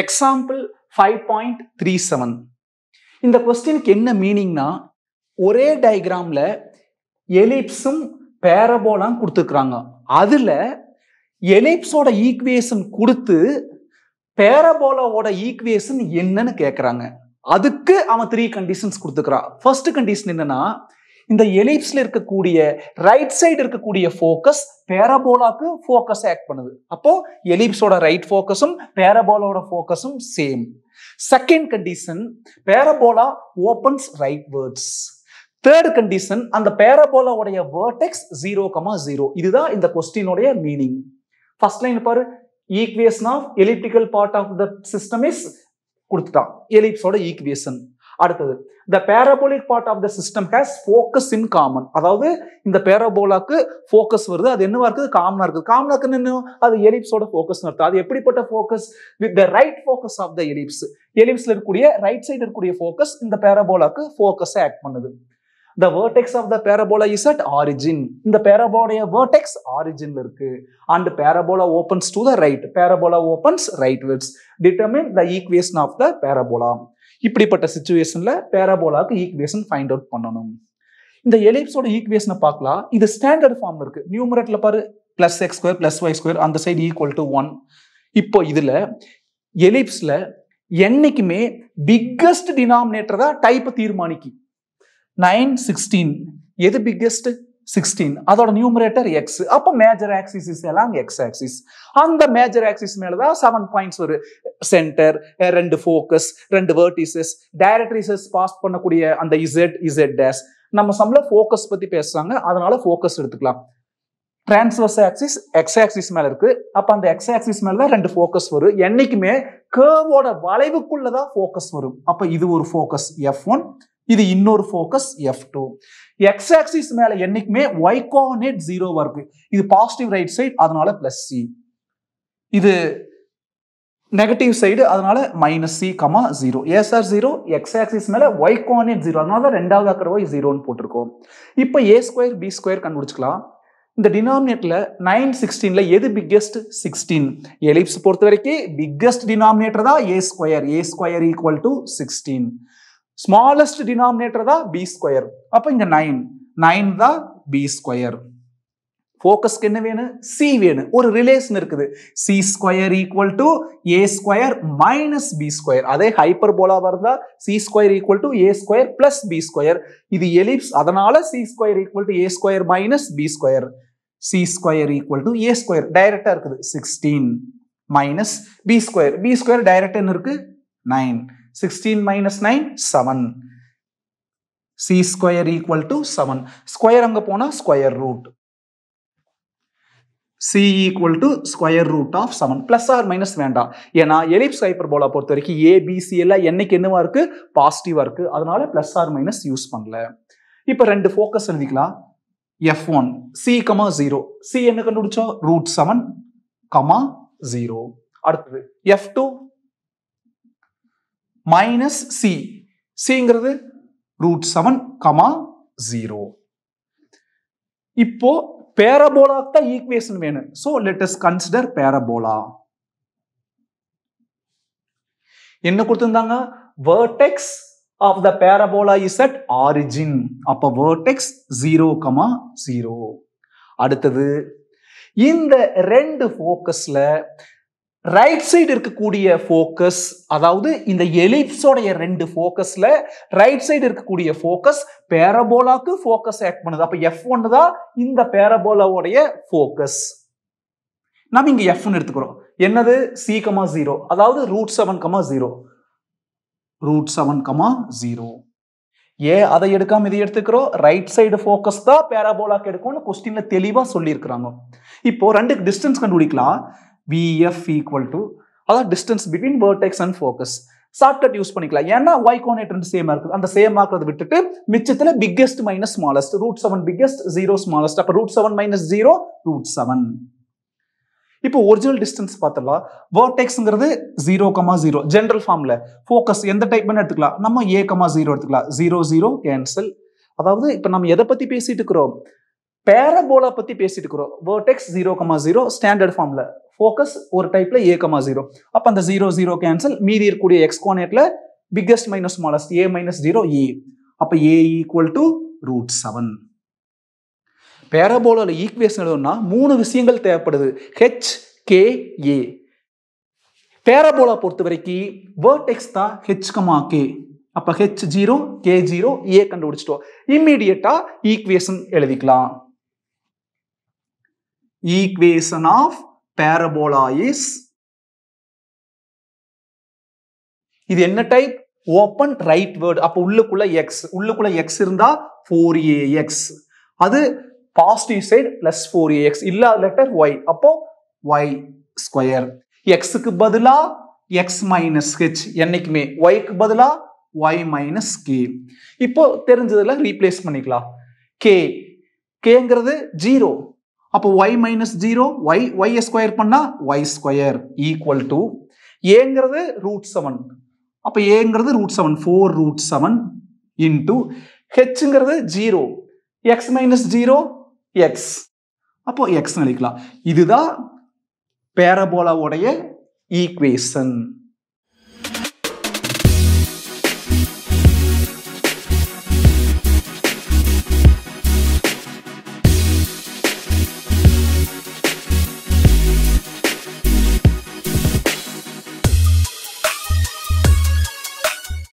example five point three seven இந்த கொஸ்டினுக்கு என்ன மீனிங்னா ஒரே டயக்ராமில் எலிப்ஸும் பேரபோலாம் கொடுத்துருக்குறாங்க அதில் எலிப்ஸோட ஈக்குவேஷன் கொடுத்து பேரபோலாவோட ஈக்குவேஷன் என்னன்னு கேட்குறாங்க அதுக்கு அவன் த்ரீ கண்டிஷன்ஸ் கொடுத்துக்கிறான் ஃபர்ஸ்ட் கண்டிஷன் என்னன்னா இந்த எலிப்ஸ்ல இருக்கக்கூடிய ரைட் சைடு இருக்கக்கூடிய ஃபோக்கஸ் பேரபோலாக்கு ஃபோக்கஸ் ஆக்ட் பண்ணுது அப்போ எலிப்ஸோட ரைட் ஃபோக்கஸும் பேரபோலோட ஃபோக்கஸும் same second condition parabola opens rightwards third condition அந்த பேரபோலாவுடைய வேர்டெக்ஸ் ஜீரோ கமா ஜீரோ இதுதான் இந்த கொஸ்டினுடைய மீனிங் ஃபர்ஸ்ட் லைன் பாரு equation of elliptical part of the system is கொடுத்துட்டான் எலிப்ஸோட ஈக்வேஷன் அடுத்தது the parabolic part of the system has focus in common அதாவது இந்த பேரபோலாக்கு ஃபோக்கஸ் வருது அது என்னவா இருக்குது காமனா இருக்குது காமனாக்கு என்ன அது எலிப்ஸோட ஃபோக்கஸ் அர்த்தம் அது எப்படிப்பட்ட focus with the right focus of the ellipse எலிப்ஸ்ல இருக்கக்கூடிய ரைட் சைடு இருக்கக்கூடிய ஃபோக்கஸ் இந்த பேரபோலாக்கு ஃபோக்கஸை ஆக்ட் பண்ணுது the vertex of the parabola is at origin இந்த பேரபோலைய வேர்டெக்ஸ் ஆரிஜின்ல இருக்கு and parabola opens to the right parabola opens rightwards determine the equation of the parabola இப்படிப்பட்ட சுச்சுவேஷனில் பேராபோலாவுக்கு ஈக்குவேஷன் ஃபைண்ட் அவுட் பண்ணணும் இந்த எலிப்ஸோட ஈக்குவேஷனை பார்க்கலாம் இது ஸ்டாண்டர்ட் ஃபார்ம் இருக்குது நியூமரேட்ல பாரு plus x square plus y square அந்த சைடு ஈக்குவல் டு ஒன் இப்போ இதில் எலிப்ஸில் என்னைக்குமே பிக்கஸ்ட் டினாமினேட்டர் தான் டைப் தீர்மானிக்கு நைன் சிக்ஸ்டீன் எது பிக்கஸ்ட் சிக்ஸ்டீன் அதோட நியூமரேட்டர் எக்ஸ் அப்போ மேஜர் ஆக்சிஸ் இஸ் எல்லாம் எக்ஸ் ஆக்சிஸ் அந்த மேஜர் ஆக்சிஸ் மேலே தான் செவன் பாயிண்ட்ஸ் ஒரு சென்டர் ரெண்டு ஃபோக்கஸ் ரெண்டு வேர்டிசஸ் டைரக்ட்ரிசஸ் பாஸ் பண்ணக்கூடிய அந்த இசட் இசட் டேஸ் நம்ம சம்ல ஃபோக்கஸ் பற்றி பேசுகிறாங்க அதனால ஃபோக்கஸ் எடுத்துக்கலாம் டிரான்ஸ்வர்ஸ் ஆக்சிஸ் எக்ஸ் ஆக்சிஸ் மேல இருக்கு அப்ப அந்த எக்ஸ் ஆக்சிஸ் மேல தான் ரெண்டு ஃபோக்கஸ் வரும் என்னைக்குமே கேர்வோட தான் ஃபோக்கஸ் வரும் அப்ப இது ஒரு ஃபோக்கஸ் எஃப் ஒன் இது இன்னொரு focus f two x axis மேல என்னைக்குமே ஒய் கோஆர்டினேட் ஜீரோவா இருக்கு இது பாசிட்டிவ் ரைட் சைடு அதனால பிளஸ் சி இது நெகட்டிவ் சைடு அதனால மைனஸ் சி கமா ஜீரோ ஏ சார் ஜீரோ எக்ஸ் ஆக்சிஸ் மேல ஒய் கோஆர்டினேட் ஜீரோ அதனால தான் ரெண்டாவது அக்கற ஒய் ஜீரோன்னு போட்டிருக்கோம் இப்போ ஏ ஸ்கொயர் பி ஸ்கொயர் கண்டுபிடிச்சிக்கலாம் இந்த டினாமினேட்டில் நைன் சிக்ஸ்டீனில் எது பிக்கெஸ்ட் சிக்ஸ்டீன் எலிப்ஸ் பொறுத்த வரைக்கும் பிக்கெஸ்ட் டினாமினேட்டர் தான் a square a square equal to sixteen smallest denominator தான் பி ஸ்கொயர் அப்போ இங்கே நைன் நைன் தான் பி ஸ்கொயர் ஃபோக்கஸ்க்கு என்ன வேணும் சி வேணும் ஒரு ரிலேஷன் இருக்குது c square equal to a square minus b square அதே ஹைப்பர் போலா இருந்தால் c square equal to a square plus b square இது எலிப்ஸ் அதனால c square equal to a square minus b square c square equal to a square டைரக்டா இருக்குது sixteen minus b square b square direct என்ன இருக்குது nine sixteen minus nine seven c square equal to seven square அங்கே போனால் square root c equal to square root of 7 plus or minus வேண்டாம் ஏன்னா ellipse hyper போல பொறுத்த வரைக்கும் ABC எல்லாம் என்னைக்கு என்னவா இருக்கு பாசிட்டிவா இருக்கு அதனால பிளஸ் ஆர் மைனஸ் யூஸ் பண்ணல இப்போ ரெண்டு ஃபோக்கஸ் எழுதிக்கலாம் f one c comma zero c என்ன கண்டுபிடிச்சோம் ரூட் செவன் கமா ஜீரோ அடுத்தது எஃப் டூ மைனஸ் சி சிங்கிறது ரூட் செவன் கமா ஜீரோ இப்போ பேரபோலா தான் ஈக்குவேஷன் வேணும் so let us consider parabola என்ன கொடுத்திருந்தாங்க vertex of the parabola is at origin அப்ப வேர்டெக்ஸ் ஜீரோ கமா ஜீரோ அடுத்தது இந்த ரெண்டு ஃபோக்கஸ்ல ரைட் சைடு இருக்கக்கூடிய ஃபோக்கஸ் அதாவது இந்த எலிப்ஸோடைய ரெண்டு ஃபோக்கஸில் ரைட் சைடு இருக்கக்கூடிய ஃபோக்கஸ் பேரபோலாக்கு ஃபோக்கஸ் ஆக்ட் பண்ணுது அப்போ எஃப் ஒன் தான் இந்த பேரபோலாவோடைய ஃபோக்கஸ் நம்ம இங்கே எஃப்னு எடுத்துக்கிறோம் என்னது சி கமா ஜீரோ அதாவது root seven comma zero root seven comma zero ஏன் அதை எடுக்காம இதை எடுத்துக்கிறோம் ரைட் சைடு ஃபோக்கஸ் தான் பேரபோலாக்கு எடுக்கும்னு கொஸ்டின்ல தெளிவாக சொல்லியிருக்கிறாங்க இப்போ ரெண்டு டிஸ்டன்ஸ் கண்டுபிடிக்கலாம் விஎஃப் ஈக்குவல் டு அதான் distance between vertex and focus shortcut use பண்ணிக்கலாம் ஏன்னா ஒய் கோஆர்டினேட் ரெண்டு சேமா இருக்குது அந்த சேம் ஆக்கிறத விட்டுட்டு மிச்சத்தில் biggest minus smallest root seven biggest zero smallest அப்போ root seven minus zero root seven இப்போ ஒரிஜினல் டிஸ்டன்ஸ் பார்த்தலாம் வேர்டெக்ஸ்ங்கிறது ஜீரோ கமா ஜீரோ ஜென்ரல் ஃபார்மில் ஃபோக்கஸ் எந்த டைப் வேணும் எடுத்துக்கலாம் நம்ம ஏ கமா ஜீரோ எடுத்துக்கலாம் ஜீரோ ஜீரோ கேன்சல் அதாவது இப்போ நம்ம எதை பற்றி பேசிட்டு இருக்கிறோம் பேரபோலா பற்றி பேசிட்டு இருக்கிறோம் vertex zero comma zero standard ஃபார்மில் ஃபோக்கஸ் ஒரு டைப்ல ஏ கமா ஜீரோ அப்போ அந்த ஜீரோ ஜீரோ கேன்சல் மீதி இருக்கக்கூடிய எக்ஸ் கோனேட்ல biggest minus smallest a minus zero a அப்போ a equal to root seven parabola equation எழுதணும்னா மூணு விஷயங்கள் தேவைப்படுது ஹெச் கே ஏ பேரபோலா பொறுத்த வரைக்கும் வேர்டெக்ஸ் தான் ஹெச் கமா கே அப்போ h zero k zero a கண்டுபிடிச்சிட்டோம் இம்மிடியட்டா ஈக்குவேஷன் எழுதிக்கலாம் ஈக்குவேஷன் ஆஃப் parabola is இது என்ன டைப் ஓப்பன் ரைட் வேர்டு அப்ப உள்ளுக்குள்ள எக்ஸ் உள்ளுக்குள்ள எக்ஸ் இருந்தா ஃபோர் ஏ எக்ஸ் அது positive side plus four a x இல்லாத லெட்டர் ஒய் அப்போ ஒய் ஸ்கொயர் எக்ஸுக்கு பதிலா எக்ஸ் மைனஸ் ஹெச் என்னைக்குமே ஒய்க்கு பதிலா ஒய் மைனஸ் கே இப்போ தெரிஞ்சதுல ரீப்ளேஸ் பண்ணிக்கலாம் கே கேங்கிறது ஜீரோ அப்போ y minus zero y y square பண்ணால் ஒய் ஸ்கொயர் ஈக்குவல் டு ஏங்கிறது ரூட் செவன் அப்போ ஏங்கிறது root seven four root seven into ஹெச்ங்கிறது zero x minus zero x அப்போ எக்ஸ் நினைக்கலாம் இதுதான் பேரபோலாவுடைய ஈக்குவேஷன்